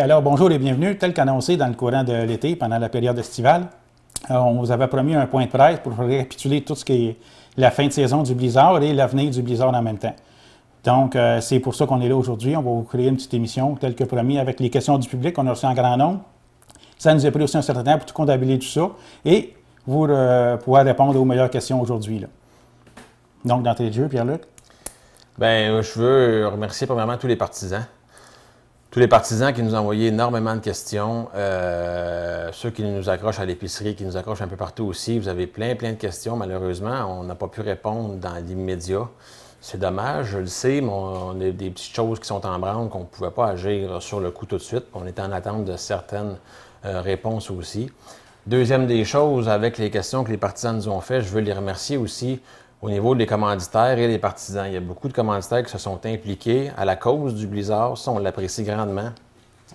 alors bonjour et bienvenue. Tel qu'annoncé dans le courant de l'été, pendant la période estivale, euh, on vous avait promis un point de presse pour récapituler tout ce qui est la fin de saison du Blizzard et l'avenir du Blizzard en même temps. Donc, euh, c'est pour ça qu'on est là aujourd'hui. On va vous créer une petite émission, telle que promis, avec les questions du public. On a reçu un grand nombre. Ça nous a pris aussi un certain temps pour tout comptabiliser tout ça et vous euh, pouvoir répondre aux meilleures questions aujourd'hui. Donc, d'entrée de jeu, Pierre-Luc. Ben, je veux remercier premièrement tous les partisans tous les partisans qui nous ont envoyé énormément de questions, euh, ceux qui nous accrochent à l'épicerie, qui nous accrochent un peu partout aussi, vous avez plein, plein de questions. Malheureusement, on n'a pas pu répondre dans l'immédiat. C'est dommage, je le sais, mais on a des petites choses qui sont en branle qu'on ne pouvait pas agir sur le coup tout de suite. On est en attente de certaines euh, réponses aussi. Deuxième des choses, avec les questions que les partisans nous ont faites, je veux les remercier aussi au niveau des commanditaires et des partisans. Il y a beaucoup de commanditaires qui se sont impliqués à la cause du Blizzard. Ça, on l'apprécie grandement.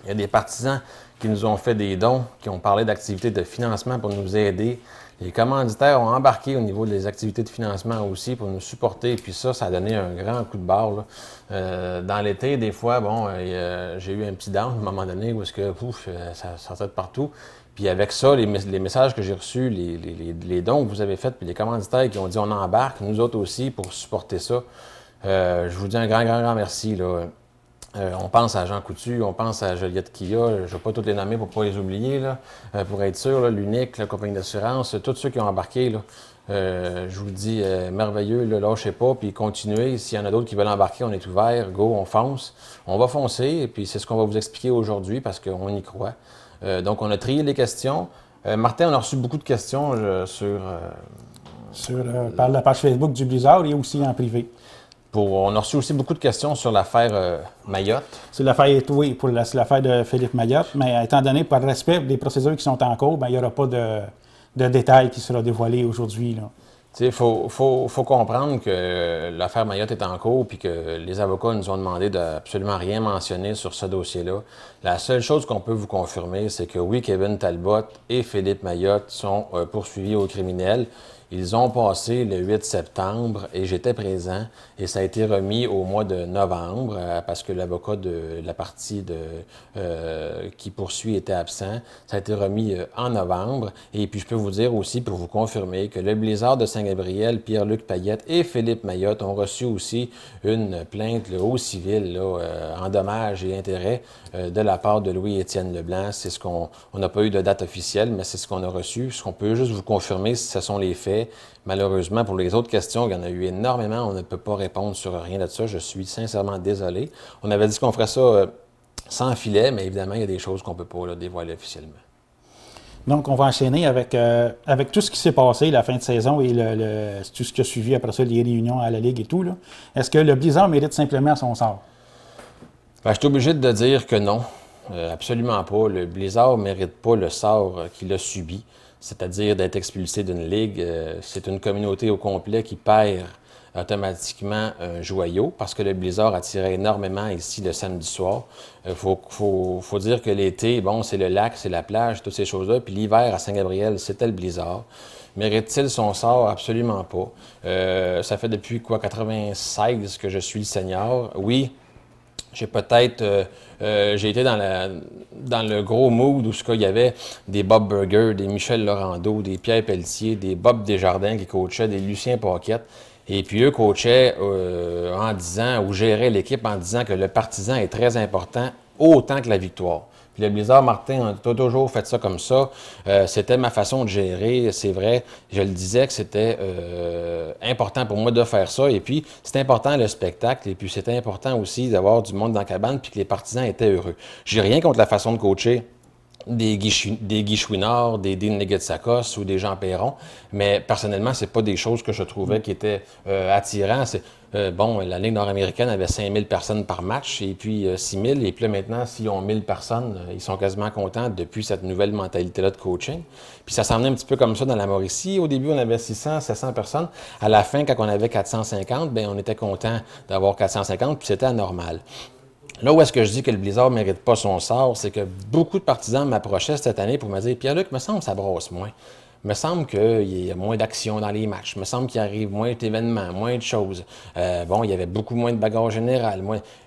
Il y a des partisans qui nous ont fait des dons, qui ont parlé d'activités de financement pour nous aider. Les commanditaires ont embarqué au niveau des activités de financement aussi pour nous supporter. Puis ça, ça a donné un grand coup de barre. Euh, dans l'été, des fois, bon, euh, j'ai eu un petit down à un moment donné où ce que pouf, euh, ça sortait de partout. Puis avec ça, les, messages que j'ai reçus, les, dons que vous avez faits, puis les commanditaires qui ont dit on embarque, nous autres aussi, pour supporter ça, euh, je vous dis un grand, grand, grand merci. Euh, on pense à Jean Coutu, on pense à Joliette Kia, je ne vais pas toutes les nommer pour ne pas les oublier, euh, pour être sûr, l'UNIC, la compagnie d'assurance, tous ceux qui ont embarqué. je vous dis, merveilleux, là, lâchez pas, puis continuez. S'il y en a d'autres qui veulent embarquer, on est ouvert, go, on fonce. On va foncer, et puis c'est ce qu'on va vous expliquer aujourd'hui parce qu'on y croit. Euh, donc, on a trié les questions. Euh, Martin, on a reçu beaucoup de questions euh, sur. la page Facebook du Blizzard et aussi en privé. on a reçu aussi beaucoup de questions sur l'affaire Mayotte. C'est l'affaire, oui, pour l'affaire de Philippe Mayotte, mais étant donné par respect des procédures qui sont en cours, ben, il n'y aura pas de, de détails qui sera dévoilés aujourd'hui. Il faut, comprendre que l'affaire Mayotte est en cours puis que les avocats nous ont demandé d'absolument rien mentionner sur ce dossier-là. La seule chose qu'on peut vous confirmer, c'est que oui, Kevin Talbot et Philippe Mayotte sont euh, poursuivis au criminel. Ils ont passé le 8 septembre et j'étais présent et ça a été remis au mois de novembre euh, parce que l'avocat de la partie de, euh, qui poursuit était absent. Ça a été remis euh, en novembre et puis je peux vous dire aussi pour vous confirmer que le Blizzard de Saint-Gabriel, Pierre-Luc Payette et Philippe Mayotte ont reçu aussi une plainte le au civil en dommages et intérêts de la part de Louis-Étienne Leblanc. C'est ce qu'on n'a pas eu de date officielle, mais c'est ce qu'on a reçu. Ce qu'on peut juste vous confirmer, ce sont les faits malheureusement, pour les autres questions, il y en a eu énormément. On ne peut pas répondre sur rien de ça. Je suis sincèrement désolé. On avait dit qu'on ferait ça euh, sans filet, mais évidemment, il y a des choses qu'on ne peut pas dévoiler officiellement. Donc, on va enchaîner avec, euh, avec tout ce qui s'est passé, la fin de saison et tout ce qui a suivi après ça, les réunions à la Ligue et tout. Est-ce que le Blizzard mérite simplement son sort? Ben, je suis obligé de dire que non. Euh, absolument pas. Le Blizzard ne mérite pas le sort euh, qu'il a subi, c'est-à-dire d'être expulsé d'une ligue. Euh, c'est une communauté au complet qui perd automatiquement un joyau parce que le Blizzard attirait énormément ici le samedi soir. Il faut, dire que l'été, bon, c'est le lac, c'est la plage, toutes ces choses-là. Puis l'hiver à Saint-Gabriel, c'était le Blizzard. Mérite-t-il son sort? Absolument pas. ça fait depuis quoi, 96 que je suis le seigneur. Oui, j'ai peut-être euh, euh, j'ai été dans, le gros mood où il y avait des Bob Burger, des Michel Laurando, des Pierre Pelletier, des Bob Desjardins qui coachaient, des Lucien Paquette. Et puis eux coachaient euh, en disant ou géraient l'équipe en disant que le partisan est très important autant que la victoire le Blizzard, Martin, a toujours fait ça comme ça. Euh, c'était ma façon de gérer, c'est vrai. Je le disais que c'était euh, important pour moi de faire ça. Et puis, c'est important le spectacle. Et puis, c'était important aussi d'avoir du monde dans la cabane puis que les partisans étaient heureux. J'ai rien contre la façon de coacher des, des Guichouinards, des Dean ou des Jean Perron. Mais personnellement, c'est pas des choses que je trouvais qui étaient euh, attirantes. Euh, bon, la Ligue nord-américaine avait 5000 personnes par match et puis 6000. Euh, et puis là, maintenant, s'ils ont 1000 personnes, euh, ils sont quasiment contents depuis cette nouvelle mentalité-là de coaching. Puis ça s'en venait un petit peu comme ça dans la Mauricie. Au début, on avait 600, 700 personnes. À la fin, quand on avait 450, bien, on était content d'avoir 450, puis c'était anormal. Là où est-ce que je dis que le Blizzard ne mérite pas son sort, c'est que beaucoup de partisans m'approchaient cette année pour me dire Pierre-Luc, me semble ça brosse moins me semble qu'il y a moins d'action dans les matchs, me semble qu'il arrive moins d'événements, moins de choses. Euh, bon, il y avait beaucoup moins de bagarres générales,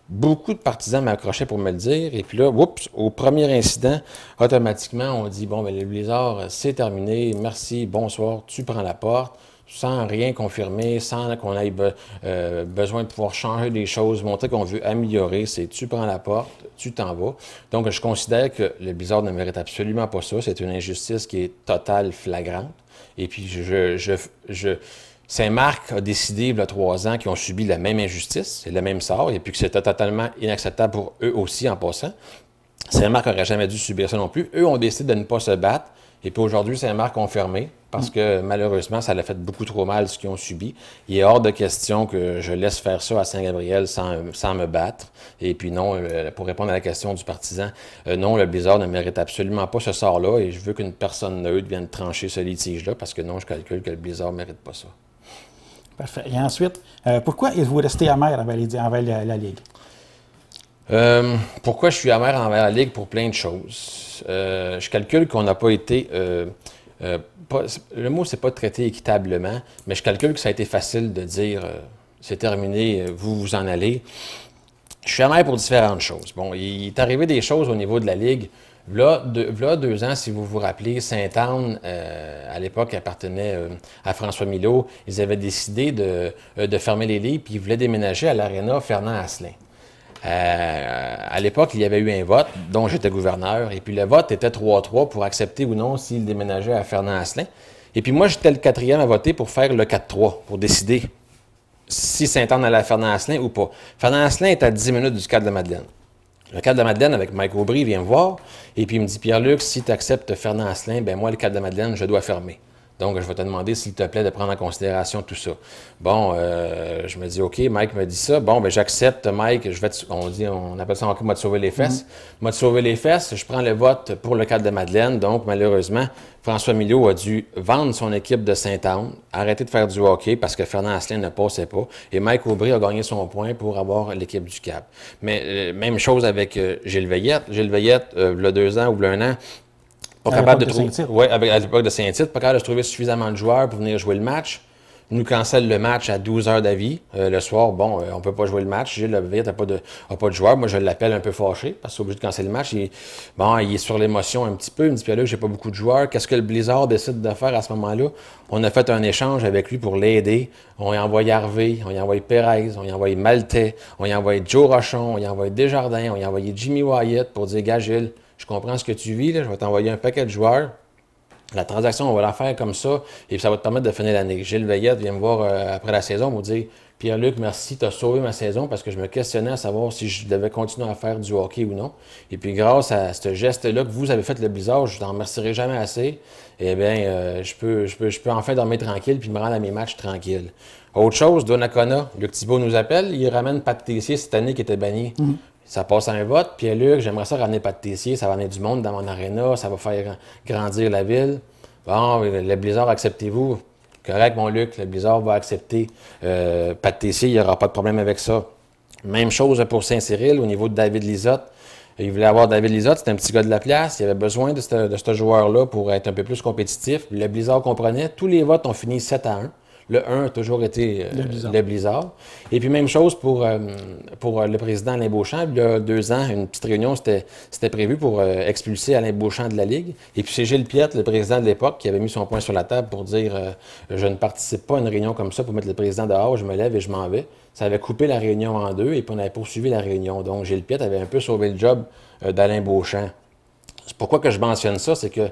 Beaucoup de partisans m'accrochaient pour me le dire. Et puis là, au premier incident, automatiquement, on dit, bon, ben, le blizzard, euh, c'est terminé, merci, bonsoir, tu prends la porte sans rien confirmer, sans qu'on ait euh, besoin de pouvoir changer des choses, montrer qu'on veut améliorer, c'est tu prends la porte, tu t'en vas. Donc, je considère que le bizarre ne mérite absolument pas ça. C'est une injustice qui est totale, flagrante. Et puis, Saint-Marc a décidé, il y a trois ans, qu'ils ont subi la même injustice, c'est le même sort, et puis que c'était totalement inacceptable pour eux aussi en passant. Saint-Marc n'aurait jamais dû subir ça non plus. Eux ont décidé de ne pas se battre, et puis aujourd'hui, Saint-Marc ont fermé parce que malheureusement, ça l'a fait beaucoup trop mal ce qu'ils ont subi. Il est hors de question que je laisse faire ça à Saint-Gabriel sans, me battre. Et puis non, euh, pour répondre à la question du partisan, euh, non, le Blizzard ne mérite absolument pas ce sort-là et je veux qu'une personne neutre vienne trancher ce litige-là parce que non, je calcule que le Blizzard ne mérite pas ça. Parfait. Et ensuite, euh, pourquoi que vous restez amer envers, la, Ligue? pourquoi je suis amer envers la Ligue? Pour plein de choses. je calcule qu'on n'a pas été le mot, c'est pas traité équitablement, mais je calcule que ça a été facile de dire euh, c'est terminé, euh, vous vous en allez. Je suis amer pour différentes choses. Bon, il est arrivé des choses au niveau de la Ligue. Là, deux, là, deux ans, si vous vous rappelez, saint anne euh, à l'époque, appartenait à François Milot. Ils avaient décidé de, fermer les lits puis ils voulaient déménager à l'Arena Fernand Asselin. Euh, à l'époque, il y avait eu un vote dont j'étais gouverneur, et puis le vote était 3-3 pour accepter ou non s'il déménageait à Fernand Asselin. Et puis moi, j'étais le quatrième à voter pour faire le 4-3, pour décider si Saint-Anne allait à Fernand Asselin ou pas. Fernand Asselin est à 10 minutes du cadre de Madeleine. Le cadre de Madeleine, avec Mike Aubry, vient me voir, et puis il me dit Pierre-Luc, si tu acceptes Fernand Asselin, ben moi, le cadre de Madeleine, je dois fermer. Donc, je vais te demander, s'il te plaît, de prendre en considération tout ça. Bon, euh, je me dis, OK, Mike me dit ça. Bon, ben j'accepte, Mike. Je vais on, dit, on appelle ça encore de sauver les mhm. fesses. M'a sauver les fesses. Je prends le vote pour le cadre de Madeleine. Donc, malheureusement, François Millot a dû vendre son équipe de Saint-Anne, arrêter de faire du hockey parce que Fernand Asselin ne passait pas. Et Mike Aubry a gagné son point pour avoir l'équipe du Cap. Mais euh, même chose avec euh, Gilles Veillette. Gilles Veillette, il a deux ans ou un an, pas capable de trouver. Oui, à l'époque de Saint-Tite, pas capable de trouver suffisamment de joueurs pour venir jouer le match. Nous cancelle le match à 12 heures d'avis. Euh, le soir, bon, euh, on ne peut pas jouer le match. Gilles Levier n'a pas de, a pas de joueur. Moi, je l'appelle un peu fâché parce qu'il est obligé de canceller le match. bon, il est sur l'émotion un petit peu. Il me dit, puis là, j'ai pas beaucoup de joueurs. Qu'est-ce que le Blizzard décide de faire à ce moment-là? On a fait un échange avec lui pour l'aider. On y a envoyé Harvey, on y a envoyé Perez, on y a envoyé Maltais, on y a envoyé Joe Rochon, on y a envoyé Desjardins, on y a envoyé Jimmy Wyatt pour dire, gars, Gilles, je comprends ce que tu vis, je vais t'envoyer un paquet de joueurs. La transaction, on va la faire comme ça, et ça va te permettre de finir l'année. Gilles Veillette vient me voir euh, après la saison, me dire Pierre-Luc, merci, tu as sauvé ma saison parce que je me questionnais à savoir si je devais continuer à faire du hockey ou non. Et puis, grâce à ce geste-là que vous avez fait, le bizarre, je ne t'en remercierai jamais assez. Et eh bien, euh, je, peux, enfin dormir tranquille puis me rendre à mes matchs tranquille. Autre chose, le Luc Thibault nous appelle, il ramène Pat Tessier cette année qui était banni. Mhm ça passe à un vote. Puis Luc, j'aimerais ça ramener Pat Tessier, ça va amener du monde dans mon aréna, ça va faire grandir la ville. Bon, le Blizzard, acceptez-vous. Correct, mon Luc, le Blizzard va accepter. Euh, Pat Tessier, il n'y aura pas de problème avec ça. Même chose pour Saint-Cyril, au niveau de David Lisotte. Il voulait avoir David Lisotte, c'était un petit gars de la place. Il avait besoin de ce, de ce joueur-là pour être un peu plus compétitif. Le Blizzard comprenait. Tous les votes ont fini 7 à 1. Le 1 a toujours été euh, le Blizzard. Et puis, même chose pour, euh, pour euh, le président Alain Beauchamp. Il y a deux ans, une petite réunion, c'était prévu pour expulser Alain Beauchamp de la Ligue. Et puis, c'est Gilles Piette, le président de l'époque, qui avait mis son point sur la table pour dire Je ne participe pas à une réunion comme ça pour mettre le président dehors, je me lève et je m'en vais. Ça avait coupé la réunion en deux et puis on avait poursuivi la réunion. Donc, Gilles Piette avait un peu sauvé le job d'Alain Beauchamp. Pourquoi que je mentionne ça? C'est que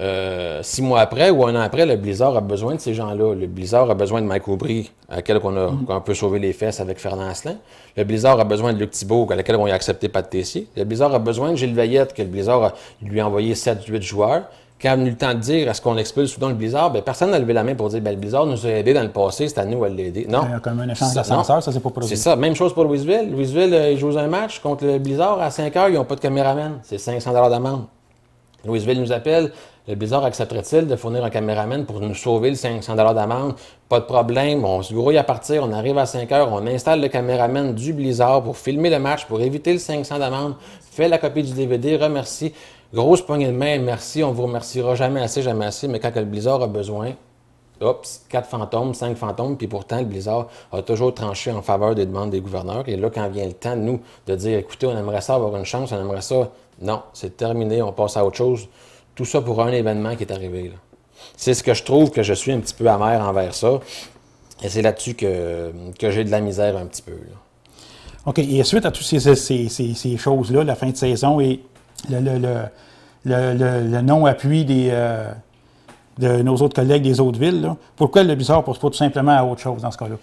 euh, six mois après ou un an après, le Blizzard a besoin de ces gens-là. Le Blizzard a besoin de Mike Aubry, à laquelle on, a, mhm. peut sauver les fesses avec Fernand Asselin. Le Blizzard a besoin de Luc Thibault, à laquelle on a accepté de Tessier. Le Blizzard a besoin de Gilles Veillette, que le Blizzard lui a envoyé 7-8 joueurs. Quand venu le temps de dire est-ce qu'on expulse soudain le Blizzard, ben, personne n'a levé la main pour dire ben, le Blizzard nous a aidés dans le passé, c'est à nous de l'aider. Non. Il y a comme un échange ça c'est pas C'est ça. Même chose pour Louisville. Louisville, euh, ils jouent un match contre le Blizzard à 5 heures, ils n'ont pas de caméraman. C'est 500 d'amende. Louisville nous appelle, le Blizzard accepterait-il de fournir un caméraman pour nous sauver le 500 d'amende? Pas de problème, on se grouille à partir, on arrive à 5 heures, on installe le caméraman du Blizzard pour filmer le match, pour éviter le 500 d'amende, fait la copie du DVD, remercie. Grosse poignée de main, merci, on vous remerciera jamais assez, jamais assez, mais quand le Blizzard a besoin, Oups, quatre fantômes, cinq fantômes, puis pourtant, le Blizzard a toujours tranché en faveur des demandes des gouverneurs. Et là, quand vient le temps, de nous, de dire, écoutez, on aimerait ça avoir une chance, on aimerait ça. Non, c'est terminé, on passe à autre chose. Tout ça pour un événement qui est arrivé. C'est ce que je trouve que je suis un petit peu amer envers ça. Et c'est là-dessus que, que j'ai de la misère un petit peu. OK. Et suite à toutes ces, ces, choses-là, la fin de saison et le, le, le, non-appui des. Euh, de nos autres collègues des autres villes. Pourquoi le bizarre ne passe pas tout simplement à autre chose dans ce cas-là?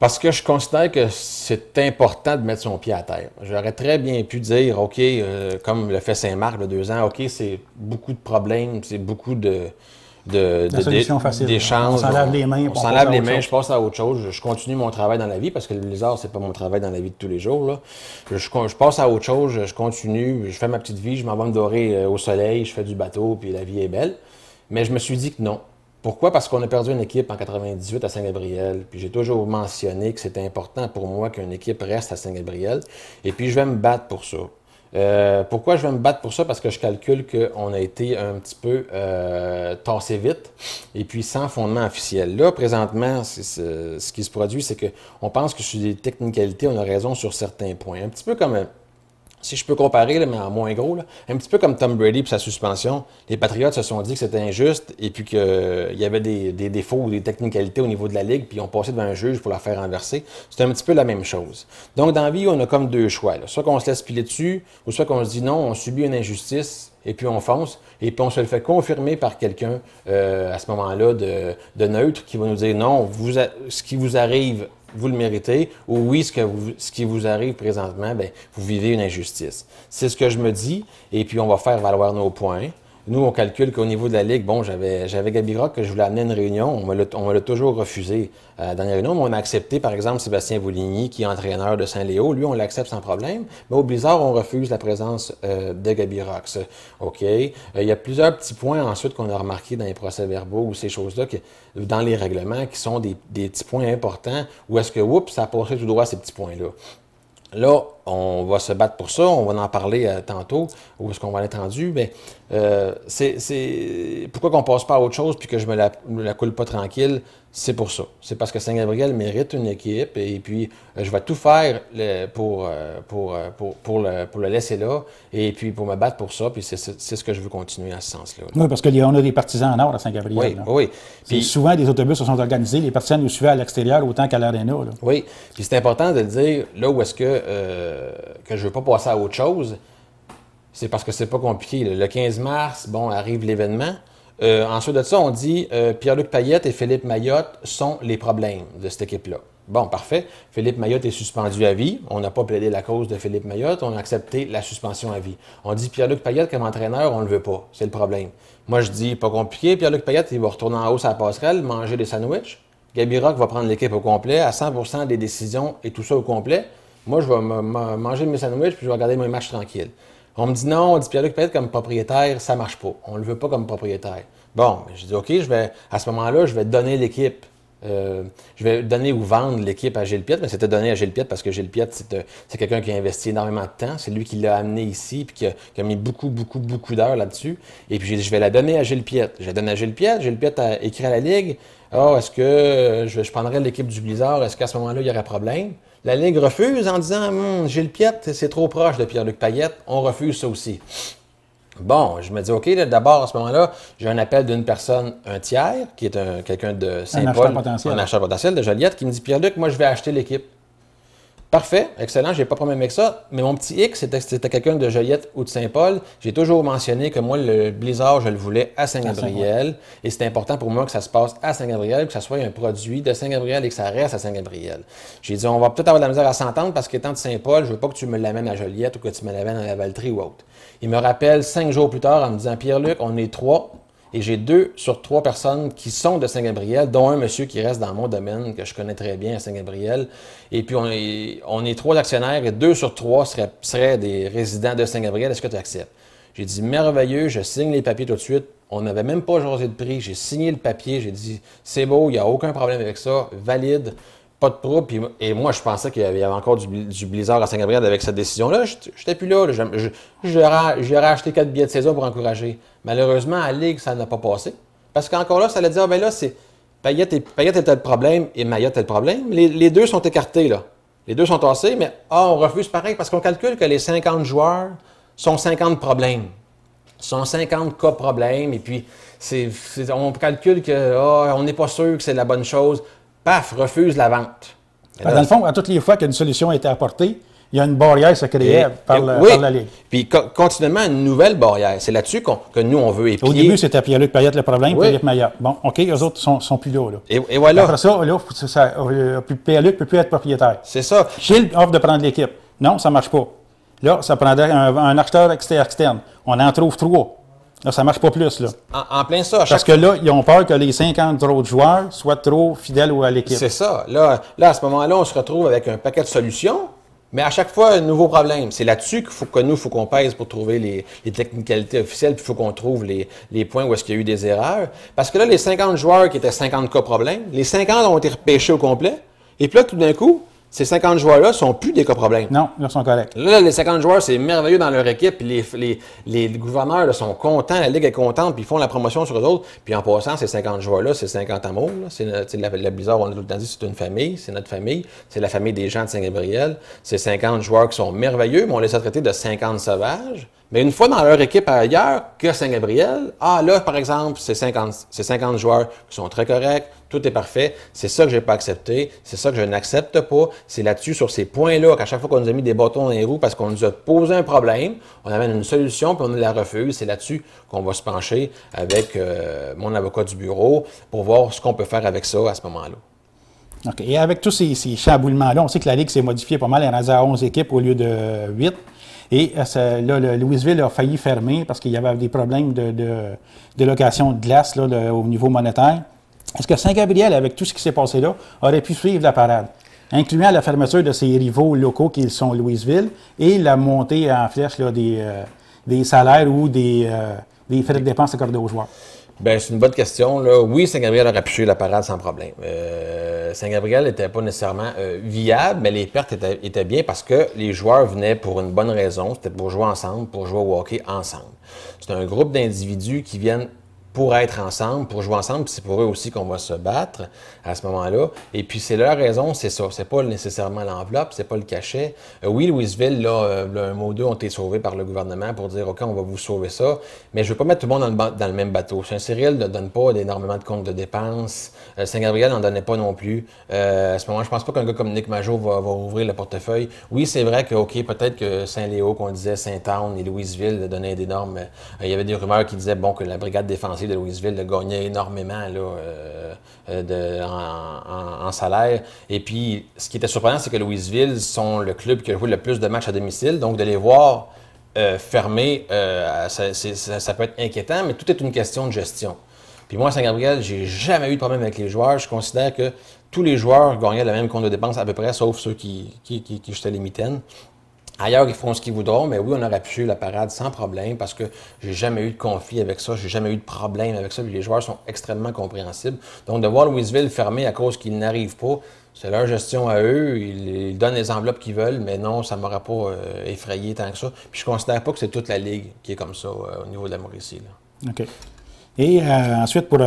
Parce que je considère que c'est important de mettre son pied à terre. J'aurais très bien pu dire, OK, euh, comme le fait Saint-Marc le deux ans, OK, c'est beaucoup de problèmes, c'est beaucoup de, de, de, d'échanges. On s'en les mains. On, on les mains, je passe à autre chose. Je, continue mon travail dans la vie parce que le lézard, c'est pas mon travail dans la vie de tous les jours. Je, je, je, passe à autre chose, je continue, je fais ma petite vie, je m'en vais me dorer euh, au soleil, je fais du bateau, puis la vie est belle. Mais je me suis dit que non, pourquoi? Parce qu'on a perdu une équipe en 98 à Saint-Gabriel. Puis j'ai toujours mentionné que c'était important pour moi qu'une équipe reste à Saint-Gabriel. Et puis je vais me battre pour ça. Euh, pourquoi je vais me battre pour ça? Parce que je calcule qu'on a été un petit peu euh, vite et puis sans fondement officiel. Là, présentement, ce qui se produit, c'est qu'on pense que sur des technicalités, on a raison sur certains points. Un petit peu comme si je peux comparer, là, mais en moins gros, un petit peu comme Tom Brady et sa suspension, les Patriotes se sont dit que c'était injuste et puis qu'il euh, y avait des, défauts ou des technicalités au niveau de la Ligue, puis on ont passé devant un juge pour la faire renverser. C'est un petit peu la même chose. Donc, dans la vie, on a comme deux choix. Soit qu'on se laisse piler dessus, ou soit qu'on se dit non, on subit une injustice, et puis on fonce, et puis on se le fait confirmer par quelqu'un euh, à ce moment-là de, neutre qui va nous dire non, vous ce qui vous arrive vous le méritez, ou oui, ce, ce qui vous arrive présentement, bien, vous vivez une injustice. C'est ce que je me dis, et puis on va faire valoir nos points. Nous, on calcule qu'au niveau de la Ligue, bon, j'avais, j'avais Gabi Rock que je voulais amener à une réunion. On me l'a, toujours refusé euh, dans mais on a accepté, par exemple, Sébastien Vouligny, qui est entraîneur de Saint-Léo. Lui, on l'accepte sans problème, mais au Blizzard, on refuse la présence euh, de Gabi Rox. OK. Euh, il y a plusieurs petits points ensuite qu'on a remarqués dans les procès-verbaux ou ces choses-là, que, dans les règlements, qui sont des, des petits points importants, où est-ce que, oups, ça a passé tout droit à ces petits points-là. Là, on va se battre pour ça, on va en parler euh, tantôt, où est-ce qu'on va être mais euh, c'est pourquoi qu'on passe pas à autre chose puis que je me la, la coule pas tranquille, c'est pour ça. C'est parce que Saint-Gabriel mérite une équipe et, puis euh, je vais tout faire pour, pour, pour, le, laisser là et puis pour me battre pour ça, puis c'est ce que je veux continuer en ce sens-là. Oui, parce qu'on a des partisans en or à Saint-Gabriel. Oui, oui. Puis souvent, des autobus se sont organisés, les partisans nous suivent à l'extérieur autant qu'à l'aréna. Oui, puis c'est important de dire, là où est-ce que euh, que je veux pas passer à autre chose, c'est parce que c'est pas compliqué. Le 15 mars, bon, arrive l'événement. Euh, ensuite de ça, on dit euh, Pierre-Luc Payette et Philippe Mayotte sont les problèmes de cette équipe-là. Bon, parfait. Philippe Mayotte est suspendu à vie. On n'a pas plaidé la cause de Philippe Mayotte. On a accepté la suspension à vie. On dit Pierre-Luc Payette comme entraîneur, on ne le veut pas. C'est le problème. Moi, je dis, pas compliqué. Pierre-Luc Payette, il va retourner en hausse à la passerelle, manger des sandwichs. Gabi Rock va prendre l'équipe au complet, à 100 des décisions et tout ça au complet. Moi, je vais manger mes sandwichs puis je vais regarder mes matchs tranquilles. On me dit non, on dit Pierre-Luc, peut-être comme propriétaire, ça marche pas. On le veut pas comme propriétaire. Bon, je dis OK, je vais, à ce moment-là, je vais donner l'équipe. Euh, je vais donner ou vendre l'équipe à Gilles Piette, mais c'était donné à Gilles Piette parce que Gilles Piette, c'est euh, quelqu'un qui a investi énormément de temps. C'est lui qui l'a amené ici puis qui a, mis beaucoup, beaucoup, beaucoup d'heures là-dessus. Et puis je vais la donner à Gilles Piette. Je la donne à Gilles Piette. Gilles Piette a écrit à la Ligue ah, est-ce que euh, je, prendrais l'équipe du Blizzard Est-ce qu'à ce, moment-là, il y aurait problème la Ligue refuse en disant J'ai hum, Gilles Piette, c'est trop proche de Pierre-Luc Payette, on refuse ça aussi. Bon, je me dis, OK, d'abord, à ce moment-là, j'ai un appel d'une personne, un tiers, qui est un, quelqu'un de Saint-Paul, un acheteur potentiel de Joliette, qui me dit Pierre-Luc, moi, je vais acheter l'équipe. Parfait, excellent, j'ai pas de problème avec ça. Mais mon petit X, c'était quelqu'un de Joliette ou de Saint-Paul. J'ai toujours mentionné que moi, le blizzard, je le voulais à Saint-Gabriel. Et c'était important pour moi que ça se passe à Saint-Gabriel, que ça soit un produit de Saint-Gabriel et que ça reste à Saint-Gabriel. J'ai dit, on va peut-être avoir de la misère à s'entendre parce qu'étant de Saint-Paul, je veux pas que tu me l'amènes à Joliette ou que tu me l'amènes à la Valtry ou autre. Il me rappelle cinq jours plus tard en me disant, Pierre-Luc, on est trois, et j'ai deux sur trois personnes qui sont de Saint-Gabriel, dont un monsieur qui reste dans mon domaine, que je connais très bien à Saint-Gabriel. Et puis, on est, trois actionnaires et deux sur trois seraient, seraient des résidents de Saint-Gabriel. Est-ce que tu acceptes? J'ai dit, merveilleux, je signe les papiers tout de suite. On n'avait même pas jasé de prix. J'ai signé le papier. J'ai dit, c'est beau, il n'y a aucun problème avec ça. Valide de et moi, je pensais qu'il y, avait encore du, blizzard à Saint-Gabriel avec cette décision-là. J'étais plus là. J'aurais acheté quatre billets de saison pour encourager. Malheureusement, à la Ligue, ça n'a pas passé. Parce qu'encore là, ça allait dire, ah, ben là, c'est Payette, et, Payette était le problème et Mayotte est le problème. Les, deux sont écartés, là. Les deux sont tassés, mais ah, on refuse pareil parce qu'on calcule que les 50 joueurs sont 50 problèmes. Sont 50 cas problèmes. Et puis, on calcule qu'on ah, n'est pas sûr que c'est la bonne chose paf, refuse la vente. Ben, dans le fond, à toutes les fois qu'une solution a été apportée, il y a une barrière qui se créait par, la Ligue. Puis continuellement, une nouvelle barrière. C'est là-dessus que nous, on veut épier. Au début, c'était Pierre-Luc Payette le problème, Pierre-Luc Maillard. Bon, OK, eux autres sont, sont plus là. Et, voilà. Après ça, là, ça, euh, Pierre-Luc ne peut plus être propriétaire. C'est ça. Gilles offre de prendre l'équipe. Non, ça ne marche pas. Là, ça prendrait un, un acheteur externe. On en trouve trois. Là, ça marche pas plus. Là. En, plein ça. Parce que là, ils ont peur que les 50 autres joueurs soient trop fidèles ou à l'équipe. C'est ça. Là, là, à ce moment-là, on se retrouve avec un paquet de solutions, mais à chaque fois, un nouveau problème. C'est là-dessus qu'il faut que nous, il faut qu'on pèse pour trouver les, les technicalités officielles, puis il faut qu'on trouve les, les, points où est-ce qu'il y a eu des erreurs. Parce que là, les 50 joueurs qui étaient 50 cas problèmes, les 50 ont été repêchés au complet. Et puis là, tout d'un coup, ces 50 joueurs-là ne sont plus des cas-problèmes. Non, ils sont corrects. Là, les 50 joueurs, c'est merveilleux dans leur équipe. les, gouverneurs sont contents, la Ligue est contente, puis ils font la promotion sur eux autres. Puis en passant, ces 50 joueurs-là, c'est 50 amours. C'est la, la Blizzard, on a tout le temps dit, c'est une famille, c'est notre famille, c'est la famille des gens de Saint-Gabriel. Ces 50 joueurs qui sont merveilleux, mais on les a traités de 50 sauvages. Mais une fois dans leur équipe ailleurs que Saint-Gabriel, ah là, par exemple, c'est 50, 50 joueurs qui sont très corrects, tout est parfait, c'est ça que je n'ai pas accepté, c'est ça que je n'accepte pas, c'est là-dessus, sur ces points-là, qu'à chaque fois qu'on nous a mis des bâtons dans les roues parce qu'on nous a posé un problème, on amène une solution, puis on nous la refuse, c'est là-dessus qu'on va se pencher avec euh, mon avocat du bureau pour voir ce qu'on peut faire avec ça à ce moment-là. OK. Et avec tous ces, ces là on sait que la Ligue s'est modifiée pas mal, elle est à 11 équipes au lieu de 8. Et euh, là, Louisville a failli fermer parce qu'il y avait des problèmes de, location de glace au niveau monétaire. Est-ce que Saint-Gabriel, avec tout ce qui s'est passé là, aurait pu suivre la parade, incluant la fermeture de ses rivaux locaux qui sont Louisville et la montée en flèche euh, des, salaires ou euh, des, frais de dépenses accordés aux joueurs? Ben, c'est une bonne question. Là. Oui, Saint-Gabriel aurait pu la parade sans problème. Euh, Saint-Gabriel n'était pas nécessairement euh, viable, mais les pertes étaient, étaient, bien parce que les joueurs venaient pour une bonne raison. C'était pour jouer ensemble, pour jouer au hockey ensemble. C'est un groupe d'individus qui viennent pour être ensemble, pour jouer ensemble. C'est pour eux aussi qu'on va se battre à ce moment-là. Et puis c'est leur raison, c'est ça. C'est pas nécessairement l'enveloppe, c'est pas le cachet. Euh, oui, Louisville, là, euh, un mot deux ont été sauvés par le gouvernement pour dire OK, on va vous sauver ça, mais je veux pas mettre tout le monde dans le, même bateau. Saint-Cyril ne donne pas énormément de comptes de dépenses. Euh, Saint-Gabriel n'en donnait pas non plus. à ce moment, je pense pas qu'un gars comme Nick Majot va, va ouvrir le portefeuille. Oui, c'est vrai que OK, peut-être que Saint-Léo, qu'on disait Saint-Anne et Louisville donnaient d'énormes. Il y avait des rumeurs qui disaient bon que la brigade défense de Louisville de gagner énormément euh, euh, en, salaire. Et puis, ce qui était surprenant, c'est que Louisville sont le club qui a joué le plus de matchs à domicile. Donc, de les voir euh, fermés, ça, peut être inquiétant, mais tout est une question de gestion. Puis moi, à Saint-Gabriel, j'ai jamais eu de problème avec les joueurs. Je considère que tous les joueurs gagnaient le même compte de dépenses à peu près, sauf ceux qui, qui, qui jetaient les mitaines. Ailleurs, ils font ce qu'ils voudront, mais oui, on aurait pu la parade sans problème parce que j'ai jamais eu de conflit avec ça, j'ai jamais eu de problème avec ça, les joueurs sont extrêmement compréhensibles. Donc, de voir Louisville fermé à cause qu'ils n'arrivent pas, c'est leur gestion à eux. Ils, donnent les enveloppes qu'ils veulent, mais non, ça ne m'aura pas euh, effrayé tant que ça. Puis je ne considère pas que c'est toute la ligue qui est comme ça euh, au niveau de la Mauricie. OK. Et euh, ensuite, pour,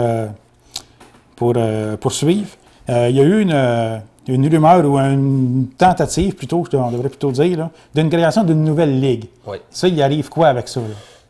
pour poursuivre, il y a eu une une rumeur ou une tentative, plutôt, on devrait plutôt dire, d'une création d'une nouvelle ligue. Ça, il arrive quoi avec ça?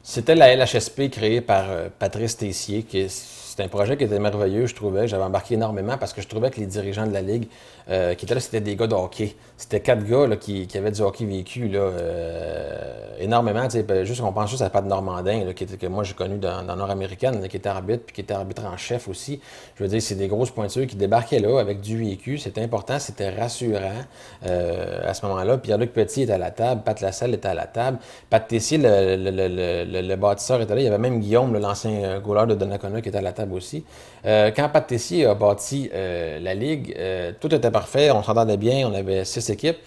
C'était la LHSP créée par euh, Patrice Tessier, qui est c'était un projet qui était merveilleux, je trouvais. J'avais embarqué énormément parce que je trouvais que les dirigeants de la Ligue euh, qui étaient là, c'était des gars de hockey. C'était quatre gars qui, qui, avaient du hockey vécu là, euh, énormément. Ben, juste qu'on pense juste à Pat Normandin, là, qui était, que moi j'ai connu dans, dans Nord-Américaine, qui était arbitre, puis qui était arbitre en chef aussi. Je veux dire, c'est des grosses pointures qui débarquaient là avec du vécu. C'était important, c'était rassurant euh, à ce moment-là. Pierre-Luc Petit était à la table, Pat Lassalle était à la table, Pat Tessier, le, le, le, le bâtisseur était là. Il y avait même Guillaume, l'ancien gouleur de Donnacona, qui était à la table aussi. Euh, quand Pat Tessier a bâti euh, la Ligue, euh, tout était parfait, on s'entendait bien, on avait six équipes.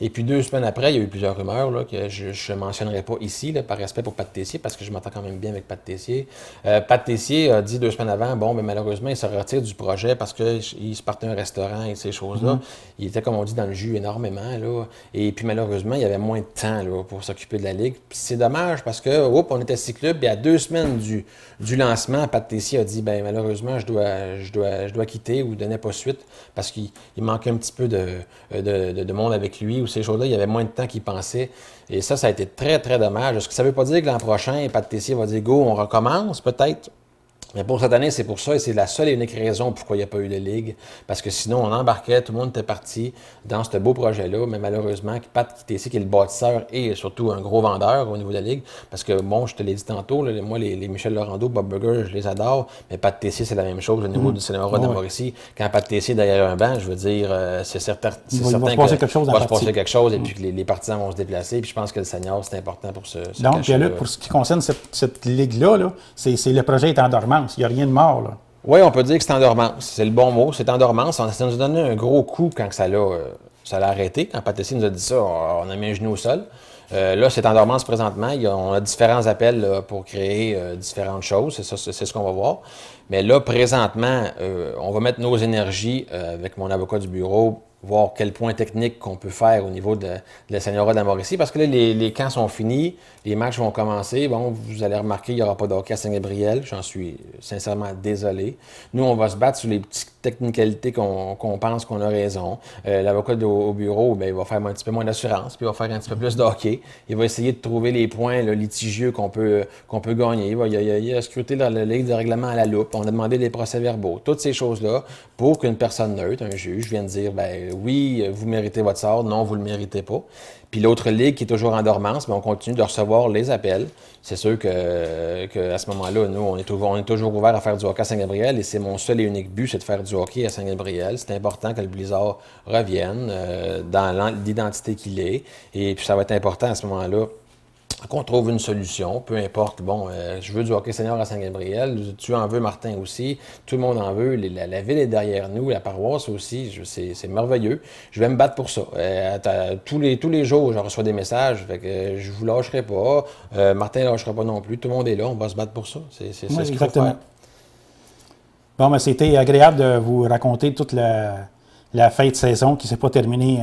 Et puis deux semaines après, il y a eu plusieurs rumeurs là, que je ne mentionnerai pas ici, là, par respect pour Pat Tessier, parce que je m'entends quand même bien avec Pat Tessier. Euh, Pat Tessier a dit deux semaines avant, bon, mais ben, malheureusement, il se retire du projet parce qu'il se partait un restaurant et ces choses-là. Mhm. Il était, comme on dit, dans le jus énormément. Là. Et puis malheureusement, il y avait moins de temps là, pour s'occuper de la Ligue. c'est dommage parce que, oups, on était six clubs, et à deux semaines du, du lancement, Pat Tessier a dit, ben malheureusement, je dois, je dois, je dois quitter ou donner pas suite parce qu'il manque un petit peu de monde avec lui ces choses-là, il y avait moins de temps qu'ils pensaient. Et ça, ça a été très, très dommage. ce que ça ne veut pas dire que l'an prochain, Pat Tessier va dire Go, on recommence peut-être mais pour cette année, c'est pour ça, et c'est la seule et unique raison pourquoi il n'y a pas eu de ligue. Parce que sinon, on embarquait, tout le monde était parti dans ce beau projet-là. Mais malheureusement, Pat Tissier, qui est le bâtisseur et surtout un gros vendeur au niveau de la ligue, parce que bon, je te l'ai dit tantôt, moi, les, Michel Laurando, Bob Burger, je les adore, mais Pat Tessier, c'est la même chose au niveau mm. du cinéma ouais. Quand Pat Tessier est derrière un banc, je veux dire, euh, c'est certain, il va, que, se quelque chose va se passer quelque chose et puis mm. les, partisans vont se déplacer. Puis je pense que le Seigneur, c'est important pour ce. ce Donc, là, pour ce qui concerne cette, ligue-là, c'est le projet est dormant il n'y a rien de mort, là. Oui, on peut dire que c'est endormance. C'est le bon mot. C'est endormance. Ça nous a donné un gros coup quand ça l'a, euh, ça l'a arrêté. Quand Patessi nous a dit ça, on a mis un genou au sol. Euh, là, c'est endormance présentement. on a différents appels pour créer euh, différentes choses. C'est, ça, c'est ce qu'on va voir. Mais là, présentement, on va mettre nos énergies avec mon avocat du bureau voir quel point technique qu'on peut faire au niveau de, la Seigneurie de la parce que là, les, camps sont finis, les matchs vont commencer. Bon, vous allez remarquer, il n'y aura pas d'hockey à Saint-Gabriel, j'en suis sincèrement désolé. Nous, on va se battre sur les petites technicalités qu'on pense qu'on a raison. Euh, L'avocat au, bureau, bien, il va faire un petit peu moins d'assurance, puis il va faire un petit peu plus de Il va essayer de trouver les points litigieux qu'on peut, qu'on peut gagner. Il, va, il, a, dans le de règlement à la loupe, on a demandé des procès-verbaux, toutes ces choses-là, pour qu'une personne neutre, un juge, vienne dire, ben euh, oui, vous méritez votre sort, non, vous ne le méritez pas. Puis l'autre ligue qui est toujours en dormance, mais ben, on continue de recevoir les appels. C'est sûr que, à ce moment-là, nous, on est, toujours, toujours ouvert à faire du hockey à Saint-Gabriel et c'est mon seul et unique but, c'est de faire du hockey à Saint-Gabriel. C'est important que le Blizzard revienne euh, dans l'identité qu'il est. Et puis ça va être important à ce moment-là qu'on trouve une solution, peu importe. Bon, euh, je veux du hockey senior à Saint-Gabriel, tu en veux, Martin aussi, tout le monde en veut, la, ville est derrière nous, la paroisse aussi, c'est merveilleux. Je vais me battre pour ça. Euh, tous, les, tous les jours, je reçois des messages, euh, je ne vous lâcherai pas, Martin ne lâchera pas non plus, tout le monde est là, on va se battre pour ça. C'est ce Bon, mais ben, c'était agréable de vous raconter toute la, la fin de saison qui ne s'est pas terminée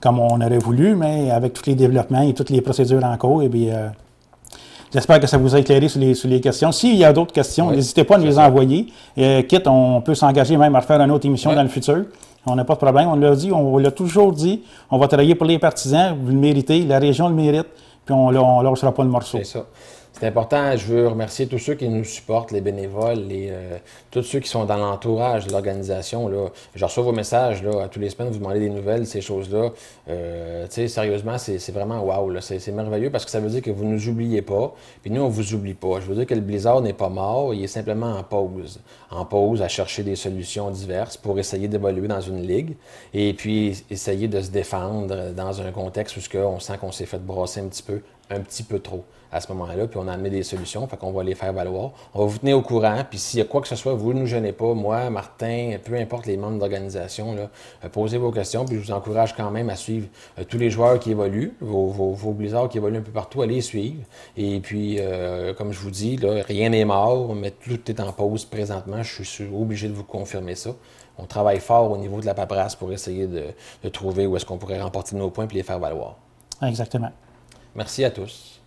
comme on aurait voulu, mais avec tous les développements et toutes les procédures en cours, et eh bien, euh, j'espère que ça vous a éclairé sur les, questions. S'il y a d'autres questions, n'hésitez pas à nous les envoyer. Euh, quitte, on peut s'engager même à faire une autre émission dans le futur. On n'a pas de problème. On l'a dit, on l'a toujours dit. On va travailler pour les partisans. Vous le méritez. La région le mérite. Puis on ne lâchera pas le morceau. C'est ça. C'est important. Je veux remercier tous ceux qui nous supportent, les bénévoles, les, euh, tous ceux qui sont dans l'entourage de l'organisation. Je reçois vos messages à tous les semaines, vous demandez des nouvelles, ces choses-là. Euh, sérieusement, c'est vraiment wow. C'est merveilleux parce que ça veut dire que vous ne nous oubliez pas. Puis nous, on ne vous oublie pas. Je veux dire que le blizzard n'est pas mort, il est simplement en pause. En pause à chercher des solutions diverses pour essayer d'évoluer dans une ligue et puis essayer de se défendre dans un contexte où on sent qu'on s'est fait brosser un petit peu, un petit peu trop à ce moment-là, puis on a amené des solutions, fait qu'on va les faire valoir. On va vous tenir au courant, puis s'il y a quoi que ce soit, vous ne nous gênez pas, moi, Martin, peu importe les membres d'organisation, euh, posez vos questions, puis je vous encourage quand même à suivre euh, tous les joueurs qui évoluent, vos, blizzards qui évoluent un peu partout, à les suivre. Et puis, euh, comme je vous dis, rien n'est mort, mais tout est en pause présentement, je suis obligé de vous confirmer ça on travaille fort au niveau de la paperasse pour essayer de, de trouver où est-ce qu'on pourrait remporter nos points et les faire valoir. Exactement. Merci à tous.